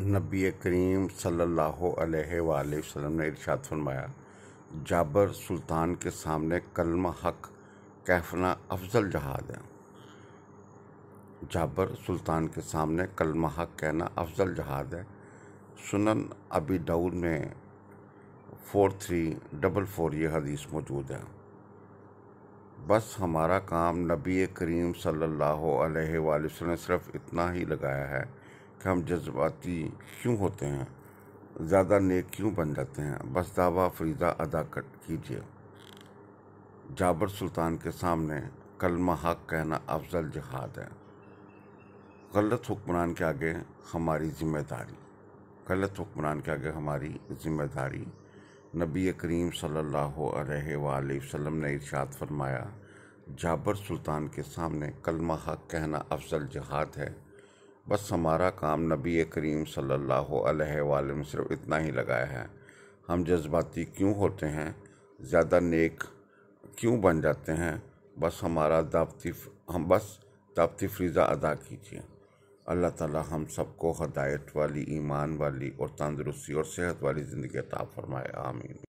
नबी करीम सल्लल्लाहु अलैहि वसल्लम ने इरशाद फरमाया जाबर सुल्तान के सामने कलमा हक कैफना अफजल जहाद है जाबर सुल्तान के सामने कलमा हक कहना अफजल जहाद है सुनन अबी दाऊद में फोर थ्री डबल फोर यह हदीस मौजूद है बस हमारा काम नबी करीम सल्लल्लाहु अलैहि वसल्लम ने सिर्फ़ इतना ही लगाया है कि हम जज्बाती क्यों होते हैं ज़्यादा नेक क्यों बन जाते हैं बस दावा फरीदा अदा कर कीजिए जाबर सुल्तान के सामने कलमा हक कहना अफजल जहाद है गलत हुक्मरान के आगे हमारी ज़िम्मेदारी गलत हुक्मरान के आगे हमारी ज़िम्मेदारी नबी करीम सल्लल्लाहु अलैहि वसल्लम ने इर्शाद फरमाया जाबर सुल्तान के सामने कलमा हक कहना अफजल जहाद है बस हमारा काम नबी करीम सल्लल्लाहु अलैहि वसल्लम सिर्फ इतना ही लगाया है हम जज्बाती क्यों होते हैं ज़्यादा नेक क्यों बन जाते हैं बस हमारा दावती हम बस दावती फ़रीज़ा अदा कीजिए अल्लाह ताला हम सबको हदायत वाली ईमान वाली और तंदरुस्ती और सेहत वाली ज़िंदगी अता फरमाए आमीन